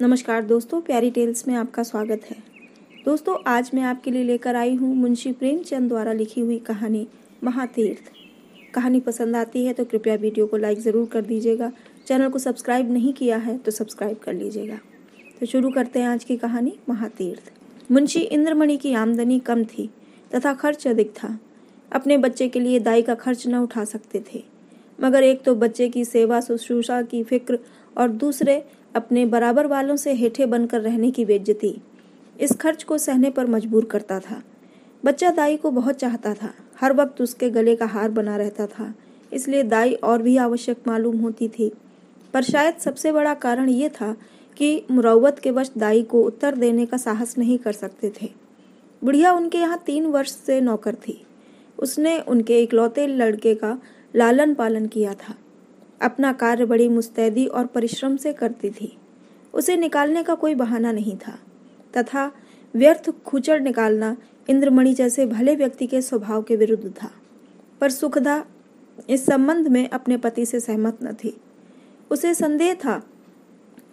नमस्कार दोस्तों प्यारी टेल्स में आपका स्वागत है दोस्तों आज मैं आपके लिए लेकर आई हूँ मुंशी प्रेमचंद द्वारा लिखी हुई कहानी महातीर्थ कहानी पसंद आती है तो कृपया वीडियो को लाइक ज़रूर कर दीजिएगा चैनल को सब्सक्राइब नहीं किया है तो सब्सक्राइब कर लीजिएगा तो शुरू करते हैं आज की कहानी महातीर्थ मुंशी इंद्रमणि की आमदनी कम थी तथा खर्च अधिक था अपने बच्चे के लिए दाई का खर्च न उठा सकते थे मगर एक तो बच्चे की सेवा शुश्रूषा की फिक्र और दूसरे अपने बराबर वालों से हेठे बनकर रहने की बेज्जती इस खर्च को सहने पर मजबूर करता था बच्चा दाई को बहुत चाहता था हर वक्त उसके गले का हार बना रहता था इसलिए दाई और भी आवश्यक मालूम होती थी पर शायद सबसे बड़ा कारण ये था कि मुरवत के वश दाई को उत्तर देने का साहस नहीं कर सकते थे बुढ़िया उनके यहाँ तीन वर्ष से नौकर थी उसने उनके इकलौते लड़के का लालन पालन किया था अपना कार्य बड़ी मुस्तैदी और परिश्रम से करती थी उसे निकालने का कोई बहाना नहीं था तथा व्यर्थ खुचड़ निकालना इंद्रमणि जैसे भले व्यक्ति के स्वभाव के विरुद्ध था पर सुखदा इस संबंध में अपने पति से सहमत न थी उसे संदेह था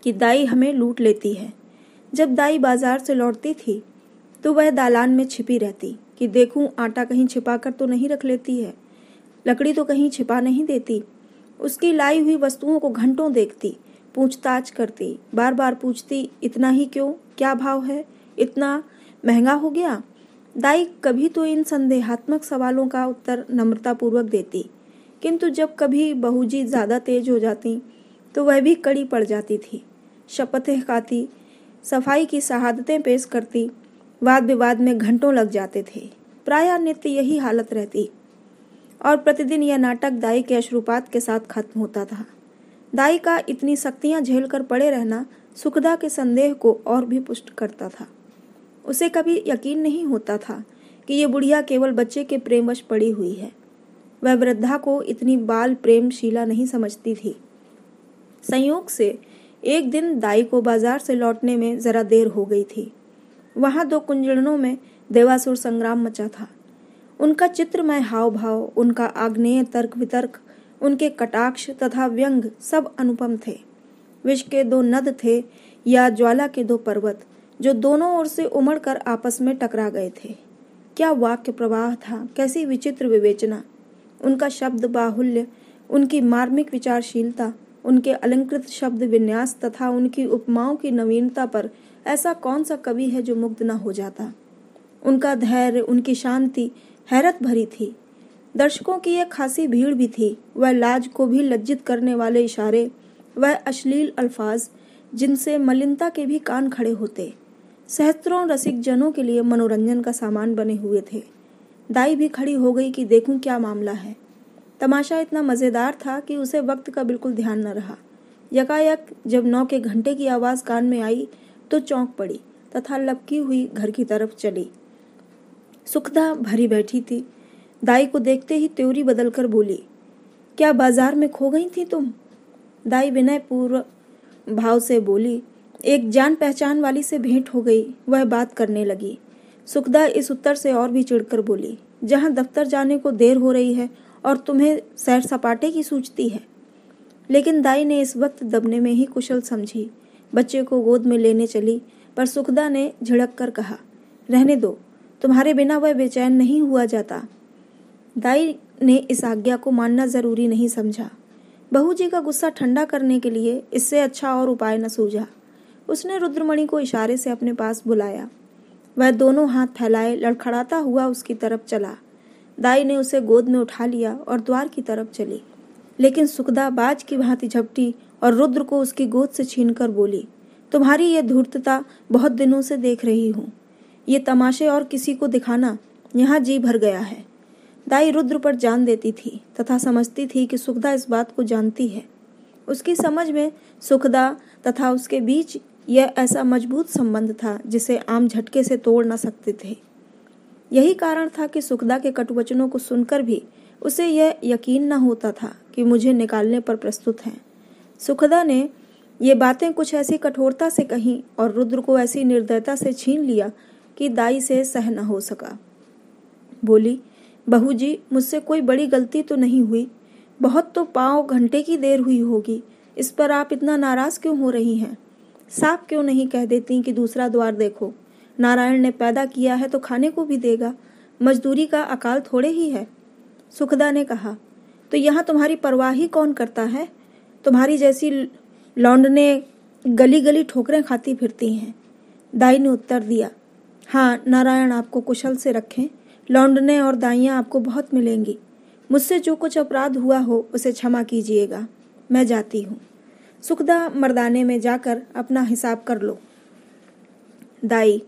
कि दाई हमें लूट लेती है जब दाई बाजार से लौटती थी तो वह दालान में छिपी रहती कि देखूं आटा कहीं छिपा कर तो नहीं रख लेती है लकड़ी तो कहीं छिपा नहीं देती उसकी लाई हुई वस्तुओं को घंटों देखती पूछताछ करती बार बार पूछती इतना ही क्यों क्या भाव है इतना महंगा हो गया दाई कभी तो इन संदेहात्मक सवालों का उत्तर नम्रतापूर्वक देती किंतु जब कभी बहुजी ज़्यादा तेज हो जाती तो वह भी कड़ी पड़ जाती थी शपथें खाती सफाई की शहादतें पेश करती वाद विवाद में घंटों लग जाते थे प्राय नित्य यही हालत रहती और प्रतिदिन यह नाटक दाई के अश्रुपात के साथ खत्म होता था दाई का इतनी सख्तियां झेलकर पड़े रहना सुखदा के संदेह को और भी पुष्ट करता था उसे कभी यकीन नहीं होता था कि ये बुढ़िया केवल बच्चे के प्रेमवश पड़ी हुई है वह वृद्धा को इतनी बाल शीला नहीं समझती थी संयोग से एक दिन दाई को बाजार से लौटने में जरा देर हो गई थी वहां दो कुंजड़नों में देवासुर संग्राम मचा था उनका चित्रमय हाव भाव उनका आग्नेय तर्क वितर्क उनके कटाक्ष तथा व्यंग सब अनुपम थे विष के दो नद थे या ज्वाला के दो पर्वत जो दोनों ओर से उमड़कर आपस में टकरा गए थे क्या वाक्य प्रवाह था कैसी विचित्र विवेचना उनका शब्द बाहुल्य उनकी मार्मिक विचारशीलता उनके अलंकृत शब्द विन्यास तथा उनकी उपमाओं की नवीनता पर ऐसा कौन सा कवि है जो मुग्ध न हो जाता उनका धैर्य उनकी शांति हैरत भरी थी दर्शकों की एक खासी भीड़ भी थी वह लाज को भी लज्जित करने वाले इशारे वह अश्लील अल्फाज जिनसे मलिनता के भी कान खड़े होते सहस्त्रों रसिक जनों के लिए मनोरंजन का सामान बने हुए थे दाई भी खड़ी हो गई कि देखूं क्या मामला है तमाशा इतना मज़ेदार था कि उसे वक्त का बिल्कुल ध्यान न रहा यकायक जब नौ के घंटे की आवाज़ कान में आई तो चौंक पड़ी तथा लपकी हुई घर की तरफ चली सुखदा भरी बैठी थी दाई को देखते ही त्योरी बदलकर बोली क्या बाजार में खो गई थी तुम दाई विनय पूर्व भाव से बोली एक जान पहचान वाली से भेंट हो गई वह बात करने लगी सुखदा इस उत्तर से और भी चिड़कर बोली जहां दफ्तर जाने को देर हो रही है और तुम्हें सैर सपाटे की सूचती है लेकिन दाई ने इस वक्त दबने में ही कुशल समझी बच्चे को गोद में लेने चली पर सुखदा ने झिड़क कर कहा रहने दो तुम्हारे बिना वह बेचैन नहीं हुआ जाता दाई ने इस आज्ञा को मानना जरूरी नहीं समझा बहू जी का गुस्सा ठंडा करने के लिए इससे अच्छा और उपाय न सूझा उसने रुद्रमणि को इशारे से अपने पास बुलाया वह दोनों हाथ फैलाए लड़खड़ाता हुआ उसकी तरफ चला दाई ने उसे गोद में उठा लिया और द्वार की तरफ चली लेकिन सुखदा बाज की भांति झपटी और रुद्र को उसकी गोद से छीनकर बोली तुम्हारी यह धूर्तता बहुत दिनों से देख रही हूँ ये तमाशे और किसी को दिखाना यहाँ जी भर गया है दाई रुद्र पर जान देती थी तथा समझती थी कि सुखदा इस बात को जानती है उसकी समझ में सुखदा तथा उसके बीच यह ऐसा मजबूत संबंध था जिसे आम झटके से तोड़ न सकते थे यही कारण था कि सुखदा के कटुवचनों को सुनकर भी उसे यह यकीन न होता था कि मुझे निकालने पर प्रस्तुत हैं सुखदा ने ये बातें कुछ ऐसी कठोरता से कहीं और रुद्र को ऐसी निर्दयता से छीन लिया कि दाई से सह न हो सका बोली बहू जी मुझसे कोई बड़ी गलती तो नहीं हुई बहुत तो पाँव घंटे की देर हुई होगी इस पर आप इतना नाराज क्यों हो रही हैं साफ क्यों नहीं कह देती कि दूसरा द्वार देखो नारायण ने पैदा किया है तो खाने को भी देगा मजदूरी का अकाल थोड़े ही है सुखदा ने कहा तो यहाँ तुम्हारी परवाह ही कौन करता है तुम्हारी जैसी लौंडने गली गली ठोकरें खाती फिरती हैं दाई ने उत्तर दिया हाँ नारायण आपको कुशल से रखें लौंडने और दाइयाँ आपको बहुत मिलेंगी मुझसे जो कुछ अपराध हुआ हो उसे क्षमा कीजिएगा मैं जाती हूँ सुखदा मर्दाने में जाकर अपना हिसाब कर लो दाई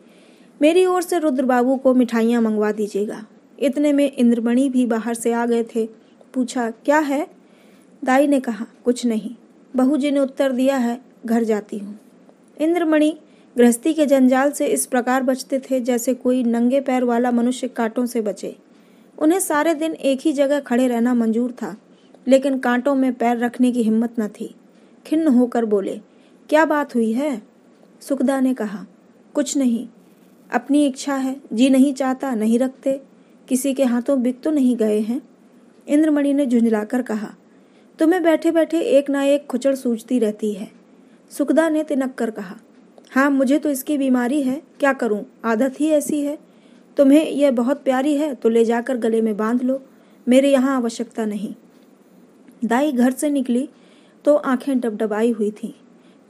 मेरी ओर से रुद्र बाबू को मिठाइयाँ मंगवा दीजिएगा इतने में इंद्रमणि भी बाहर से आ गए थे पूछा क्या है दाई ने कहा कुछ नहीं बहू जी ने उत्तर दिया है घर जाती हूँ इंद्रमणि गृहस्थी के जंजाल से इस प्रकार बचते थे जैसे कोई नंगे पैर वाला मनुष्य कांटों से बचे उन्हें सारे दिन एक ही जगह खड़े रहना मंजूर था लेकिन कांटों में पैर रखने की हिम्मत न थी खिन्न होकर बोले क्या बात हुई है सुखदा ने कहा कुछ नहीं अपनी इच्छा है जी नहीं चाहता नहीं रखते किसी के हाथों बिक तो नहीं गए हैं इंद्रमणि ने झुंझलाकर कहा तुम्हें बैठे बैठे एक ना एक खुचड़ सूझती रहती है सुखदा ने तिनक कर कहा हाँ मुझे तो इसकी बीमारी है क्या करूँ आदत ही ऐसी है तुम्हें यह बहुत प्यारी है तो ले जाकर गले में बांध लो मेरे यहाँ आवश्यकता नहीं दाई घर से निकली तो आंखें डबडबाई हुई थी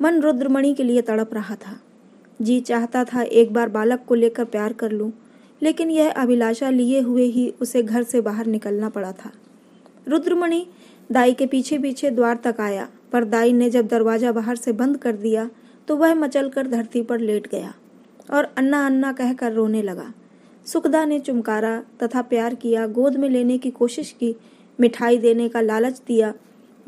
मन रुद्रमणि के लिए तड़प रहा था जी चाहता था एक बार बालक को लेकर प्यार कर लूं लेकिन यह अभिलाषा लिए हुए ही उसे घर से बाहर निकलना पड़ा था रुद्रमणि दाई के पीछे पीछे द्वार तक आया पर दाई ने जब दरवाजा बाहर से बंद कर दिया तो वह मचलकर धरती पर लेट गया और अन्ना अन्ना कहकर रोने लगा सुखदा ने चुमकारा तथा प्यार किया गोद में लेने की कोशिश की मिठाई देने का लालच दिया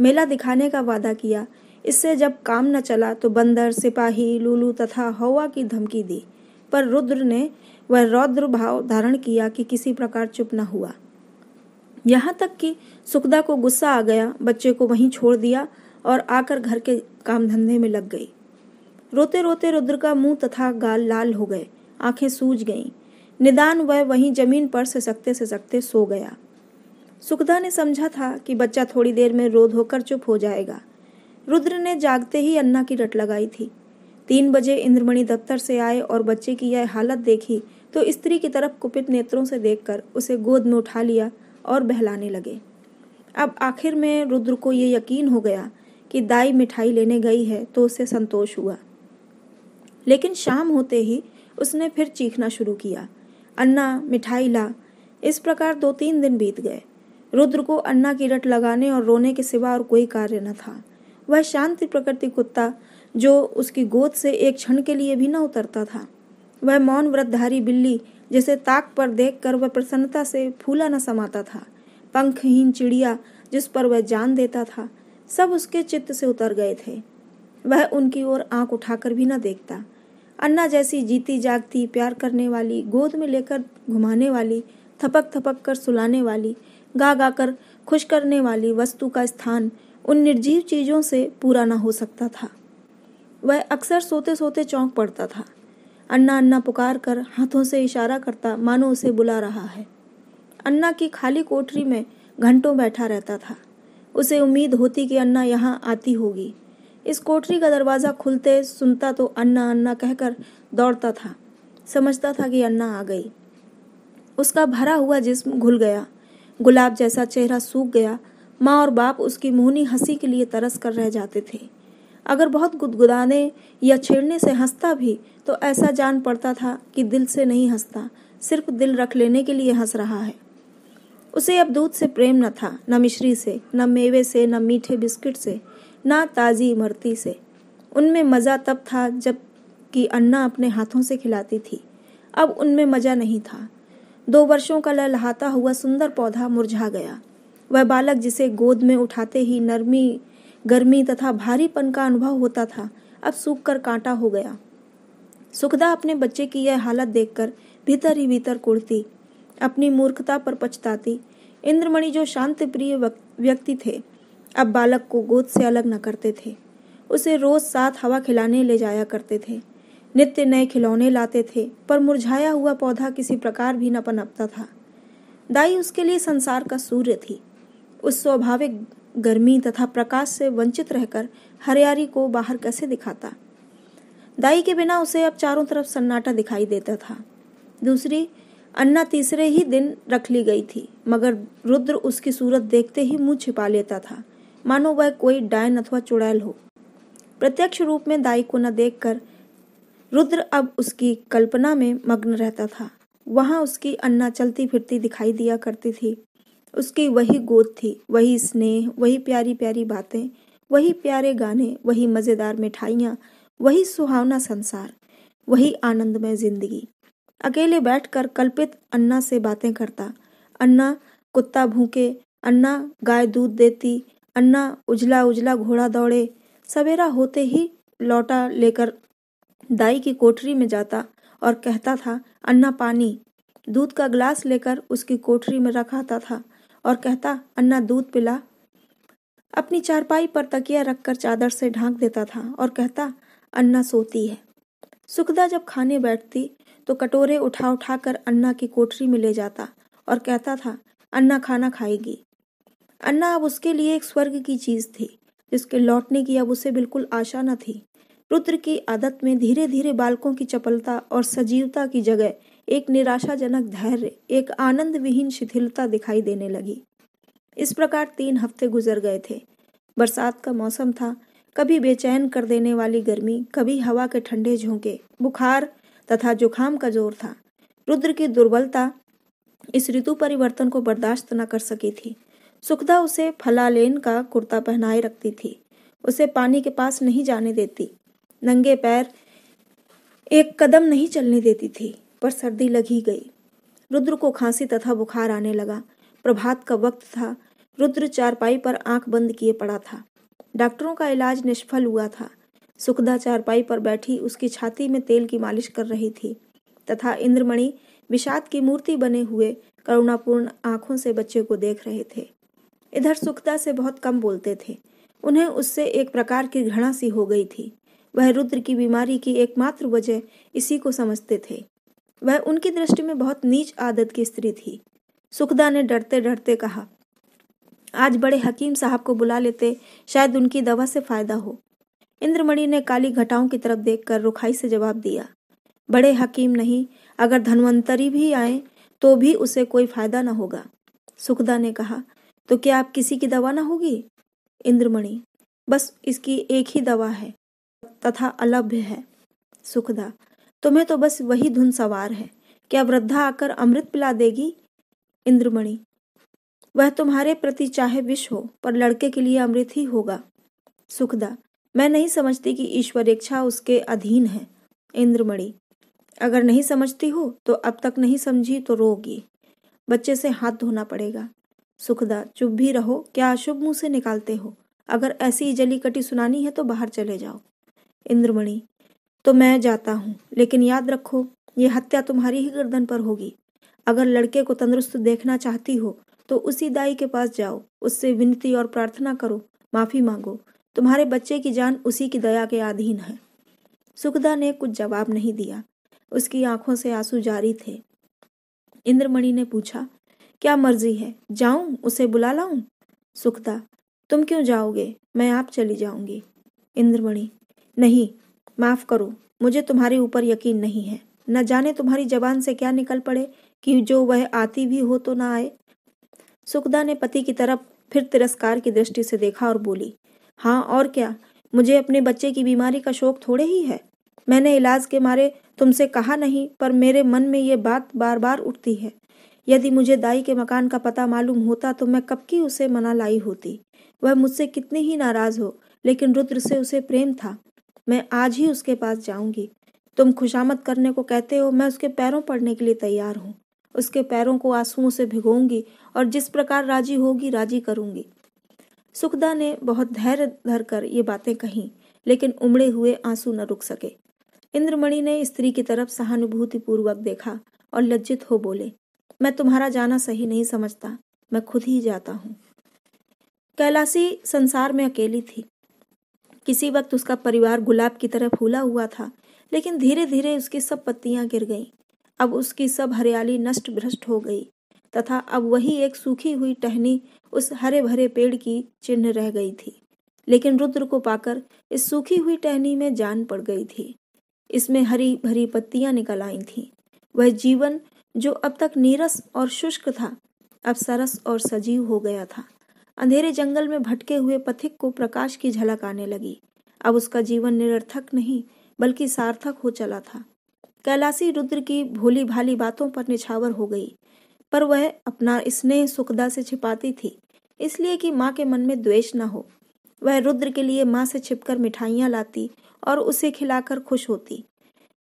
मेला दिखाने का वादा किया इससे जब काम न चला तो बंदर सिपाही लूलू तथा हवा की धमकी दी पर रुद्र ने वह रौद्र भाव धारण किया कि किसी प्रकार चुप न हुआ यहाँ तक कि सुखदा को गुस्सा आ गया बच्चे को वहीं छोड़ दिया और आकर घर के काम धंधे में लग गई रोते रोते रुद्र का मुंह तथा गाल लाल हो गए आंखें सूज गईं निदान वह वहीं जमीन पर सिसकते सिसकते सो गया सुखदा ने समझा था कि बच्चा थोड़ी देर में रोध होकर चुप हो जाएगा रुद्र ने जागते ही अन्ना की रट लगाई थी तीन बजे इंद्रमणि दफ्तर से आए और बच्चे की यह हालत देखी तो स्त्री की तरफ कुपित नेत्रों से देखकर उसे गोद में उठा लिया और बहलाने लगे अब आखिर में रुद्र को ये यकीन हो गया कि दाई मिठाई लेने गई है तो उसे संतोष हुआ लेकिन शाम होते ही उसने फिर चीखना शुरू किया अन्ना मिठाई ला इस प्रकार दो तीन दिन बीत गए रुद्र को अन्ना की रट लगाने और रोने के सिवा और कोई कार्य न था वह शांति प्रकृति कुत्ता जो उसकी गोद से एक क्षण के लिए भी न उतरता था वह मौन व्रतधारी बिल्ली जिसे ताक पर देख कर वह प्रसन्नता से फूला न समाता था पंखहीन चिड़िया जिस पर वह जान देता था सब उसके चित्त से उतर गए थे वह उनकी ओर आंख उठाकर भी न देखता अन्ना जैसी जीती जागती प्यार करने वाली गोद में लेकर घुमाने वाली थपक थपक कर सुलाने वाली गा गा कर खुश करने वाली वस्तु का स्थान उन निर्जीव चीज़ों से पूरा ना हो सकता था वह अक्सर सोते सोते चौंक पड़ता था अन्ना अन्ना पुकार कर हाथों से इशारा करता मानो उसे बुला रहा है अन्ना की खाली कोठरी में घंटों बैठा रहता था उसे उम्मीद होती कि अन्ना यहाँ आती होगी इस कोठरी का दरवाज़ा खुलते सुनता तो अन्ना अन्ना कहकर दौड़ता था समझता था कि अन्ना आ गई उसका भरा हुआ जिस्म घुल गया गुलाब जैसा चेहरा सूख गया माँ और बाप उसकी मुहनी हंसी के लिए तरस कर रह जाते थे अगर बहुत गुदगुदाने या छेड़ने से हंसता भी तो ऐसा जान पड़ता था कि दिल से नहीं हंसता सिर्फ दिल रख लेने के लिए हंस रहा है उसे अब दूध से प्रेम न था न मिश्री से न मेवे से न मीठे बिस्किट से ना ताज़ी मरती से उनमें मज़ा तब था जब कि अन्ना अपने हाथों से खिलाती थी अब उनमें मज़ा नहीं था दो वर्षों का लहलहाता हुआ सुंदर पौधा मुरझा गया वह बालक जिसे गोद में उठाते ही नरमी गर्मी तथा भारीपन का अनुभव होता था अब सूख कर कांटा हो गया सुखदा अपने बच्चे की यह हालत देखकर भीतर ही भीतर कुड़ती अपनी मूर्खता पर पछताती इंद्रमणि जो शांत प्रिय व्यक्ति थे अब बालक को गोद से अलग न करते थे उसे रोज साथ हवा खिलाने ले जाया करते थे नित्य नए खिलौने लाते थे पर मुरझाया हुआ पौधा किसी प्रकार भी न पनपता था दाई उसके लिए संसार का सूर्य थी उस स्वाभाविक गर्मी तथा प्रकाश से वंचित रहकर हरियाली को बाहर कैसे दिखाता दाई के बिना उसे अब चारों तरफ सन्नाटा दिखाई देता था दूसरी अन्ना तीसरे ही दिन रख ली गई थी मगर रुद्र उसकी सूरत देखते ही मुंह छिपा लेता था मानो वह कोई डायन अथवा चुड़ैल हो प्रत्यक्ष रूप में दाई को न देखकर रुद्र अब उसकी कल्पना में मग्न रहता था वहां उसकी अन्ना चलती फिरती दिखाई दिया करती थी उसकी वही गोद थी वही स्नेह वही प्यारी प्यारी बातें वही प्यारे गाने वही मज़ेदार मिठाइयाँ वही सुहावना संसार वही आनंदमय जिंदगी अकेले बैठकर कल्पित अन्ना से बातें करता अन्ना कुत्ता भूखे अन्ना गाय दूध देती अन्ना उजला उजला घोड़ा दौड़े सवेरा होते ही लौटा लेकर दाई की कोठरी में जाता और कहता था अन्ना पानी दूध का ग्लास लेकर उसकी कोठरी में रखाता था और कहता अन्ना दूध पिला अपनी चारपाई पर तकिया रखकर चादर से ढांक देता था और कहता अन्ना सोती है सुखदा जब खाने बैठती तो कटोरे उठा उठा कर अन्ना की कोठरी में ले जाता और कहता था अन्ना खाना खाएगी अन्ना अब उसके लिए एक स्वर्ग की चीज थी जिसके लौटने की अब उसे बिल्कुल आशा न थी रुद्र की आदत में धीरे धीरे बालकों की चपलता और सजीवता की जगह एक निराशाजनक धैर्य एक आनंद विहीन शिथिलता दिखाई देने लगी इस प्रकार तीन हफ्ते गुजर गए थे बरसात का मौसम था कभी बेचैन कर देने वाली गर्मी कभी हवा के ठंडे झोंके बुखार तथा जुखाम का जोर था रुद्र की दुर्बलता इस ऋतु परिवर्तन को बर्दाश्त न कर सकी थी सुखदा उसे फलालेन का कुर्ता पहनाए रखती थी उसे पानी के पास नहीं जाने देती नंगे पैर एक कदम नहीं चलने देती थी पर सर्दी लगी गई रुद्र को खांसी तथा बुखार आने लगा प्रभात का वक्त था रुद्र चारपाई पर आंख बंद किए पड़ा था डॉक्टरों का इलाज निष्फल हुआ था सुखदा चारपाई पर बैठी उसकी छाती में तेल की मालिश कर रही थी तथा इंद्रमणि विषाद की मूर्ति बने हुए करुणापूर्ण आंखों से बच्चे को देख रहे थे इधर सुखदा से बहुत कम बोलते थे उन्हें उससे एक प्रकार की घृणा सी हो गई थी वह रुद्र की बीमारी की एकमात्र वजह इसी को समझते थे वह उनकी दृष्टि में बहुत नीच आदत की स्त्री थी सुखदा ने डरते डरते कहा आज बड़े हकीम साहब को बुला लेते शायद उनकी दवा से फायदा हो इंद्रमणि ने काली घटाओं की तरफ देखकर रुखाई से जवाब दिया बड़े हकीम नहीं अगर धनवंतरी भी आए तो भी उसे कोई फायदा न होगा सुखदा ने कहा तो क्या आप किसी की दवा ना होगी इंद्रमणि बस इसकी एक ही दवा है तथा अलभ्य है सुखदा तुम्हें तो बस वही धुन सवार है क्या वृद्धा आकर अमृत पिला देगी इंद्रमणि वह तुम्हारे प्रति चाहे विष हो पर लड़के के लिए अमृत ही होगा सुखदा मैं नहीं समझती कि ईश्वर इच्छा उसके अधीन है इंद्रमणि अगर नहीं समझती हो तो अब तक नहीं समझी तो रोगी बच्चे से हाथ धोना पड़ेगा सुखदा चुप भी रहो क्या अशुभ मुंह से निकालते हो अगर ऐसी जली कटी सुनानी है तो बाहर चले जाओ इंद्रमणि तो मैं जाता हूँ लेकिन याद रखो ये हत्या तुम्हारी ही गर्दन पर होगी अगर लड़के को तंदुरुस्त देखना चाहती हो तो उसी दाई के पास जाओ उससे विनती और प्रार्थना करो माफी मांगो तुम्हारे बच्चे की जान उसी की दया के अधीन है सुखदा ने कुछ जवाब नहीं दिया उसकी आंखों से आंसू जारी थे इंद्रमणि ने पूछा क्या मर्जी है जाऊं उसे बुला लाऊं सुखदा तुम क्यों जाओगे मैं आप चली जाऊंगी इंद्रमणि नहीं माफ करो मुझे तुम्हारे ऊपर यकीन नहीं है न जाने तुम्हारी जबान से क्या निकल पड़े कि जो वह आती भी हो तो ना आए सुखदा ने पति की तरफ फिर तिरस्कार की दृष्टि से देखा और बोली हाँ और क्या मुझे अपने बच्चे की बीमारी का शौक थोड़े ही है मैंने इलाज के मारे तुमसे कहा नहीं पर मेरे मन में ये बात बार बार उठती है यदि मुझे दाई के मकान का पता मालूम होता तो मैं कब की उसे मना लाई होती वह मुझसे कितनी ही नाराज हो लेकिन रुद्र से उसे प्रेम था मैं आज ही उसके पास जाऊंगी तुम खुशामद करने को कहते हो मैं उसके पैरों पड़ने के लिए तैयार हूँ उसके पैरों को आंसुओं से भिगोंगी और जिस प्रकार राजी होगी राजी करूंगी सुखदा ने बहुत धैर्य धरकर ये बातें कही लेकिन उमड़े हुए आंसू न रुक सके इंद्रमणि ने स्त्री की तरफ सहानुभूतिपूर्वक देखा और लज्जित हो बोले मैं तुम्हारा जाना सही नहीं समझता मैं खुद ही जाता हूँ कैलाशी संसार में अकेली थी किसी वक्त उसका परिवार गुलाब की तरह फूला हुआ था लेकिन धीरे धीरे उसकी सब पत्तियां गिर गईं अब उसकी सब हरियाली नष्ट भ्रष्ट हो गई तथा अब वही एक सूखी हुई टहनी उस हरे भरे पेड़ की चिन्ह रह गई थी लेकिन रुद्र को पाकर इस सूखी हुई टहनी में जान पड़ गई थी इसमें हरी भरी पत्तियां निकल आई थी वह जीवन जो अब तक नीरस और शुष्क था अब सरस और सजीव हो गया था अंधेरे जंगल में भटके हुए पथिक को प्रकाश की झलक आने लगी अब उसका जीवन निरर्थक नहीं बल्कि सार्थक हो चला था कैलासी रुद्र की भोली भाली बातों पर निछावर हो गई पर वह अपना स्नेह सुखदा से छिपाती थी इसलिए कि माँ के मन में द्वेष न हो वह रुद्र के लिए माँ से छिपकर मिठाइयाँ लाती और उसे खिलाकर खुश होती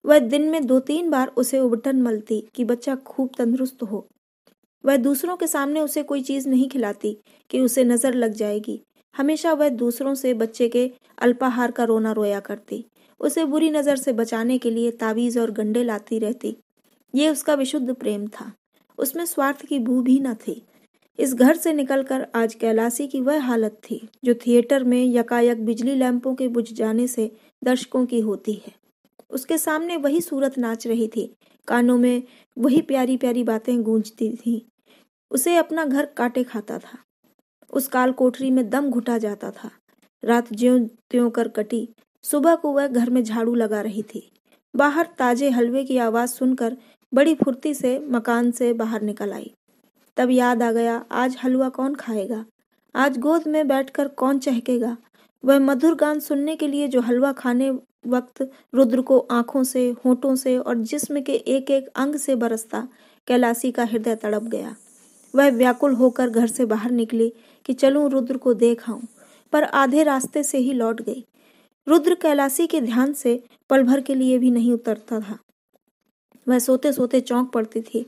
वह दिन में दो तीन बार उसे उबटन मलती कि बच्चा खूब तंदुरुस्त हो वह दूसरों के सामने उसे कोई चीज नहीं खिलाती कि उसे नजर लग जाएगी हमेशा वह दूसरों से बच्चे के अल्पाहार का रोना रोया करती उसे बुरी नजर से बचाने के लिए तावीज और गंडे लाती रहती ये उसका विशुद्ध प्रेम था उसमें स्वार्थ की भू भी न थी इस घर से निकलकर आज कैलाशी की वह हालत थी जो थिएटर में यकायक बिजली लैंपों के बुझ जाने से दर्शकों की होती है उसके सामने वही सूरत नाच रही थी कानों में वही प्यारी प्यारी बातें गूंजती थीं उसे अपना घर काटे खाता था उस काल कोठरी में दम घुटा जाता था रात ज्यो त्यों कर कटी सुबह को वह घर में झाड़ू लगा रही थी बाहर ताजे हलवे की आवाज़ सुनकर बड़ी फुर्ती से मकान से बाहर निकल आई तब याद आ गया आज हलवा कौन खाएगा आज गोद में बैठकर कौन चहकेगा वह मधुर गान सुनने के लिए जो हलवा खाने वक्त रुद्र को आंखों से होठों से और जिस्म के एक एक अंग से बरसता कैलाशी का हृदय तड़प गया वह व्याकुल होकर घर से बाहर निकली कि चलूं रुद्र को देख आऊं पर आधे रास्ते से ही लौट गई रुद्र कैलाशी के ध्यान से पल भर के लिए भी नहीं उतरता था वह सोते सोते चौंक पड़ती थी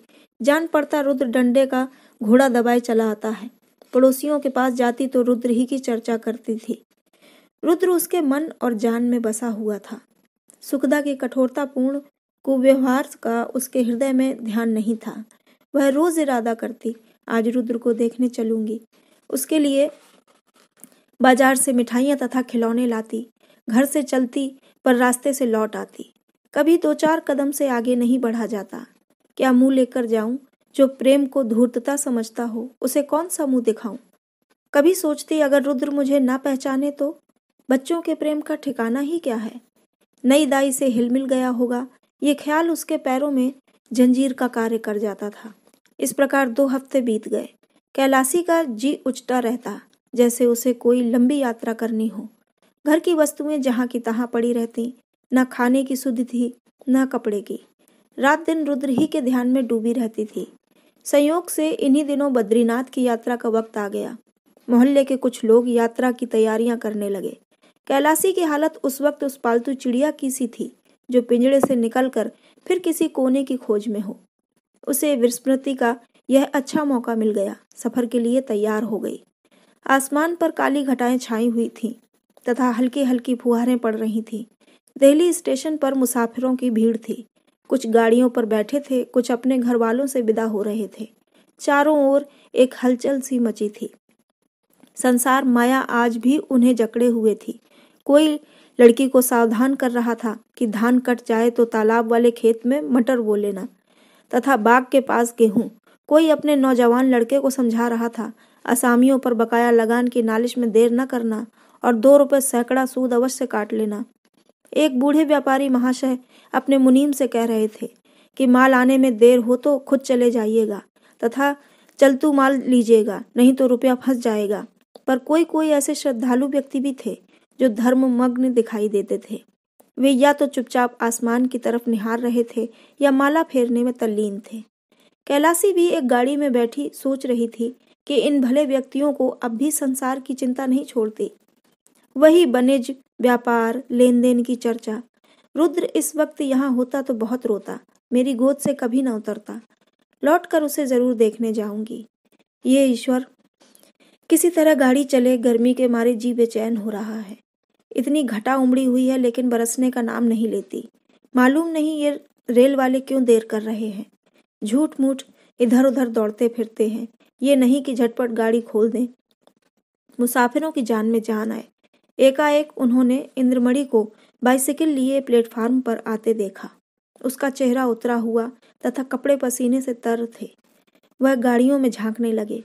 जान पड़ता रुद्र डंडे का घोड़ा दबाए चला आता है पड़ोसियों के पास जाती तो रुद्र ही की चर्चा करती थी रुद्र उसके मन और जान में बसा हुआ था सुखदा के कठोरतापूर्ण कुव्यवहार का उसके हृदय में ध्यान नहीं था वह रोज इरादा करती आज रुद्र को देखने चलूंगी उसके लिए बाजार से मिठाइयां तथा खिलौने लाती घर से चलती पर रास्ते से लौट आती कभी दो चार कदम से आगे नहीं बढ़ा जाता क्या मुंह लेकर जाऊं जो प्रेम को धूर्तता समझता हो उसे कौन सा मुंह दिखाऊं कभी सोचती अगर रुद्र मुझे ना पहचाने तो बच्चों के प्रेम का ठिकाना ही क्या है नई दाई से हिलमिल गया होगा ये ख्याल उसके पैरों में जंजीर का कार्य कर जाता था इस प्रकार दो हफ्ते बीत गए कैलासी का जी उचटा रहता जैसे उसे कोई लंबी यात्रा करनी हो घर की वस्तुएं जहाँ की तहाँ पड़ी रहती न खाने की सुध थी न कपड़े की रात दिन रुद्र ही के ध्यान में डूबी रहती थी संयोग से इन्हीं दिनों बद्रीनाथ की यात्रा का वक्त आ गया मोहल्ले के कुछ लोग यात्रा की तैयारियां करने लगे कैलासी की हालत उस वक्त उस पालतू चिड़िया की सी थी जो पिंजड़े से निकलकर फिर किसी कोने की खोज में हो उसे विस्मृति का यह अच्छा मौका मिल गया सफर के लिए तैयार हो गई आसमान पर काली घटाएं छाई हुई थी तथा हल्की हल्की फुहारें पड़ रही थी दिल्ली स्टेशन पर मुसाफिरों की भीड़ थी कुछ गाड़ियों पर बैठे थे कुछ अपने घर वालों से विदा हो रहे थे चारों ओर एक हलचल सी मची थी संसार माया आज भी उन्हें जकड़े हुए थी कोई लड़की को सावधान कर रहा था कि धान कट जाए तो तालाब वाले खेत में मटर बो लेना तथा बाग के पास गेहूं कोई अपने नौजवान लड़के को समझा रहा था असामियों पर बकाया लगान की नालिश में देर न करना और दो रुपए सैकड़ा सूद अवश्य काट लेना एक बूढ़े व्यापारी महाशय अपने मुनीम से कह रहे थे कि माल आने में देर हो तो खुद चले जाइएगा तथा चलतू माल लीजिएगा नहीं तो रुपया फंस जाएगा पर कोई कोई ऐसे श्रद्धालु व्यक्ति भी थे जो धर्म मग्न दिखाई देते थे वे या तो चुपचाप आसमान की तरफ निहार रहे थे या माला फेरने में तल्लीन थे कैलाशी भी एक गाड़ी में बैठी सोच रही थी कि इन भले व्यक्तियों को अब भी संसार की चिंता नहीं छोड़ती वही बनिज व्यापार लेन देन की चर्चा रुद्र इस वक्त यहाँ होता तो बहुत रोता मेरी गोद से कभी ना उतरता लौट कर उसे जरूर देखने जाऊंगी ये ईश्वर किसी तरह गाड़ी चले गर्मी के मारे जी बेचैन हो रहा है इतनी घटा उमड़ी हुई है लेकिन बरसने का नाम नहीं लेती मालूम नहीं ये रेल वाले क्यों देर कर रहे हैं झूठ मूठ इधर उधर दौड़ते फिरते हैं ये नहीं कि झटपट गाड़ी खोल दें मुसाफिरों की जान में जान आए एकाएक उन्होंने इंद्रमणि को बाइसिकल लिए प्लेटफार्म पर आते देखा उसका चेहरा उतरा हुआ तथा कपड़े पसीने से तर थे वह गाड़ियों में झांकने लगे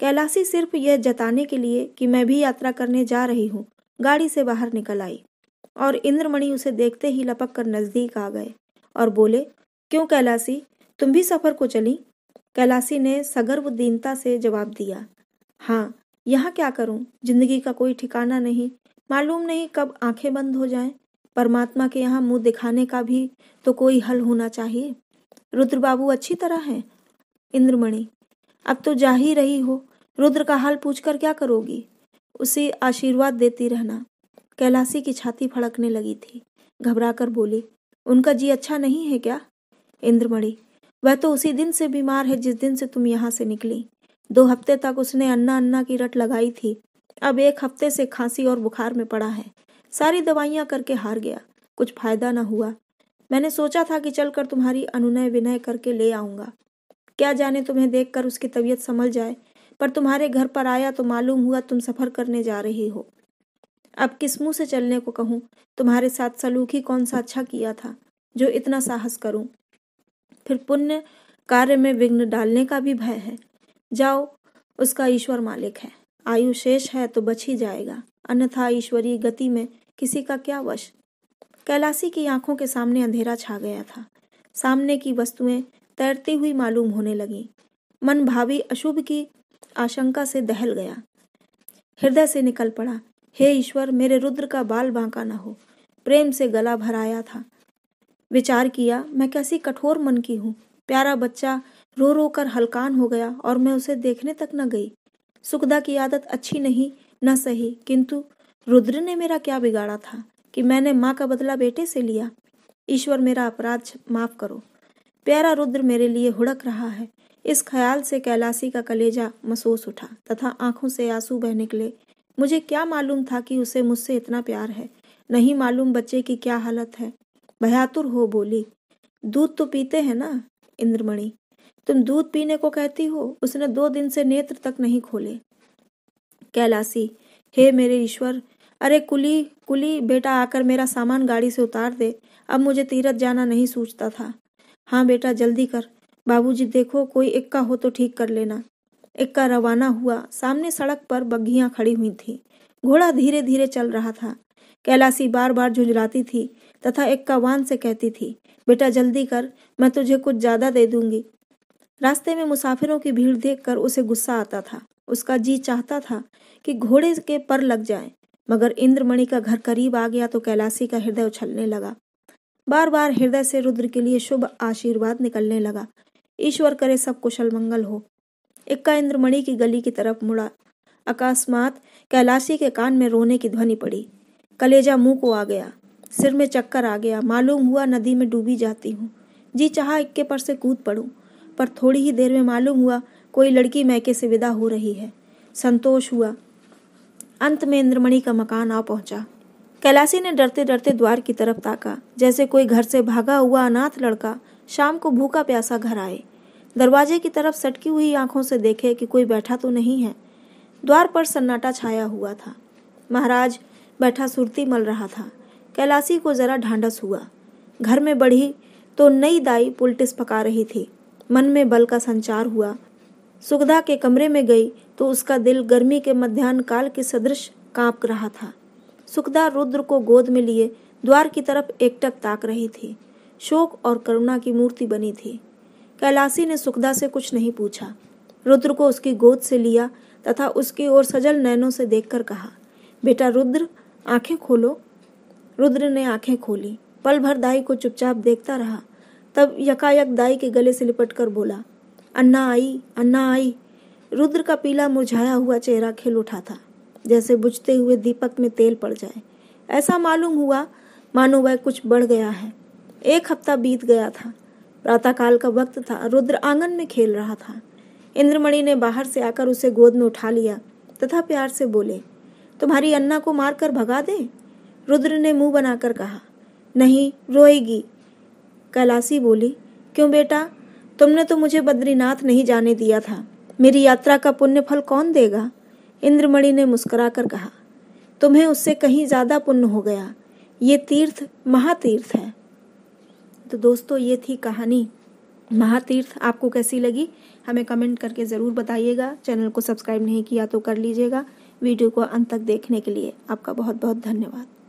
कैलाशी सिर्फ यह जताने के लिए कि मैं भी यात्रा करने जा रही हूँ गाड़ी से बाहर निकल आई और इंद्रमणि उसे देखते ही लपक कर नजदीक आ गए और बोले क्यों कैलासी तुम भी सफर को चली कैलासी ने सगर्व दीनता से जवाब दिया हाँ यहाँ क्या करूँ जिंदगी का कोई ठिकाना नहीं मालूम नहीं कब आंखें बंद हो जाएं परमात्मा के यहाँ मुंह दिखाने का भी तो कोई हल होना चाहिए रुद्र बाबू अच्छी तरह हैं इंद्रमणि अब तो जा ही रही हो रुद्र का हाल पूछकर क्या करोगी उसे आशीर्वाद देती रहना कैलाशी की छाती फड़कने लगी थी घबराकर बोली उनका जी अच्छा नहीं है क्या इंद्रमणि वह तो उसी दिन से बीमार है जिस दिन से तुम यहाँ से निकली दो हफ्ते तक उसने अन्ना अन्ना की रट लगाई थी अब एक हफ्ते से खांसी और बुखार में पड़ा है सारी दवाइयाँ करके हार गया कुछ फायदा ना हुआ मैंने सोचा था कि चलकर तुम्हारी अनुनय विनय करके ले आऊंगा क्या जाने तुम्हें देखकर उसकी तबीयत समझ जाए पर तुम्हारे घर पर आया तो मालूम हुआ तुम सफर करने जा रही हो अब किस मुंह से चलने को कहूँ तुम्हारे साथ सलूखी कौन सा अच्छा किया था जो इतना साहस करूं फिर पुण्य कार्य में विघ्न डालने का भी भय है जाओ उसका ईश्वर मालिक है आयु शेष है तो बच ही जाएगा अन्यथा ईश्वरीय गति में किसी का क्या वश कैलासी की आंखों के सामने अंधेरा छा गया था सामने की वस्तुएं तैरती हुई मालूम होने लगी मन भावी अशुभ की आशंका से दहल गया हृदय से निकल पड़ा हे ईश्वर मेरे रुद्र का बाल बांका न हो प्रेम से गला भराया था विचार किया मैं कैसी कठोर मन की हूँ प्यारा बच्चा रो रो कर हलकान हो गया और मैं उसे देखने तक न गई सुखदा की आदत अच्छी नहीं न सही किंतु रुद्र ने मेरा क्या बिगाड़ा था कि मैंने माँ का बदला बेटे से लिया ईश्वर मेरा अपराध माफ करो प्यारा रुद्र मेरे लिए हुड़क रहा है इस ख्याल से कैलाशी का कलेजा मसोस उठा तथा आंखों से आंसू बह निकले मुझे क्या मालूम था कि उसे मुझसे इतना प्यार है नहीं मालूम बच्चे की क्या हालत है भयातुर हो बोली दूध तो पीते हैं ना इंद्रमणि तुम दूध पीने को कहती हो उसने दो दिन से नेत्र तक नहीं खोले कैलासी हे मेरे ईश्वर अरे कुली कुली बेटा आकर मेरा सामान गाड़ी से उतार दे अब मुझे तीरथ जाना नहीं सोचता था हाँ बेटा जल्दी कर बाबूजी देखो कोई इक्का हो तो ठीक कर लेना इक्का रवाना हुआ सामने सड़क पर बग्घियां खड़ी हुई थी घोड़ा धीरे धीरे चल रहा था कैलासी बार बार झुंझलाती थी तथा इक्कावान से कहती थी बेटा जल्दी कर मैं तुझे कुछ ज्यादा दे दूंगी रास्ते में मुसाफिरों की भीड़ देखकर उसे गुस्सा आता था उसका जी चाहता था कि घोड़े के पर लग जाए मगर इंद्रमणि का घर करीब आ गया तो कैलासी का हृदय उछलने लगा बार बार हृदय से रुद्र के लिए शुभ आशीर्वाद निकलने लगा ईश्वर करे सब कुशल मंगल हो इक्का इंद्रमणि की गली की तरफ मुड़ा अकस्मात कैलाशी के कान में रोने की ध्वनि पड़ी कलेजा मुंह को आ गया सिर में चक्कर आ गया मालूम हुआ नदी में डूबी जाती हूँ जी चाह इक्के पर से कूद पड़ू पर थोड़ी ही देर में मालूम हुआ कोई लड़की मैके से विदा हो रही है संतोष हुआ अंत में इंद्रमणि का मकान आ पहुंचा कैलाशी ने डरते डरते द्वार की तरफ ताका जैसे कोई घर से भागा हुआ अनाथ लड़का शाम को भूखा प्यासा घर आए दरवाजे की तरफ सटकी हुई आंखों से देखे कि कोई बैठा तो नहीं है द्वार पर सन्नाटा छाया हुआ था महाराज बैठा सुरती मल रहा था कैलाशी को जरा ढांढस हुआ घर में बढ़ी तो नई दाई पुलटिस पका रही थी मन में बल का संचार हुआ सुगधा के कमरे में गई तो उसका दिल गर्मी के मध्यान्ह काल के सदृश कांप रहा था सुखदा रुद्र को गोद में लिए द्वार की तरफ एकटक ताक रही थी शोक और करुणा की मूर्ति बनी थी कैलासी ने सुखदा से कुछ नहीं पूछा रुद्र को उसकी गोद से लिया तथा उसकी ओर सजल नैनों से देखकर कहा बेटा रुद्र आंखें खोलो रुद्र ने आंखें खोली पल भर दाई को चुपचाप देखता रहा तब यकायक दाई के गले से लिपट कर बोला अन्ना आई अन्ना आई रुद्र का पीला मुरझाया हुआ चेहरा खिल उठा था जैसे बुझते हुए दीपक में तेल पड़ जाए ऐसा मालूम हुआ मानो वह कुछ बढ़ गया है एक हफ्ता बीत गया था प्रातःकाल का वक्त था रुद्र आंगन में खेल रहा था इंद्रमणि ने बाहर से आकर उसे गोद में उठा लिया तथा प्यार से बोले तुम्हारी अन्ना को मारकर भगा दें रुद्र ने मुंह बनाकर कहा नहीं रोएगी कैलासी बोली क्यों बेटा तुमने तो मुझे बद्रीनाथ नहीं जाने दिया था मेरी यात्रा का पुण्य फल कौन देगा इंद्रमणि ने मुस्कुराकर कहा तुम्हें उससे कहीं ज्यादा पुण्य हो गया ये तीर्थ महातीर्थ है तो दोस्तों ये थी कहानी महातीर्थ आपको कैसी लगी हमें कमेंट करके ज़रूर बताइएगा चैनल को सब्सक्राइब नहीं किया तो कर लीजिएगा वीडियो को अंत तक देखने के लिए आपका बहुत बहुत धन्यवाद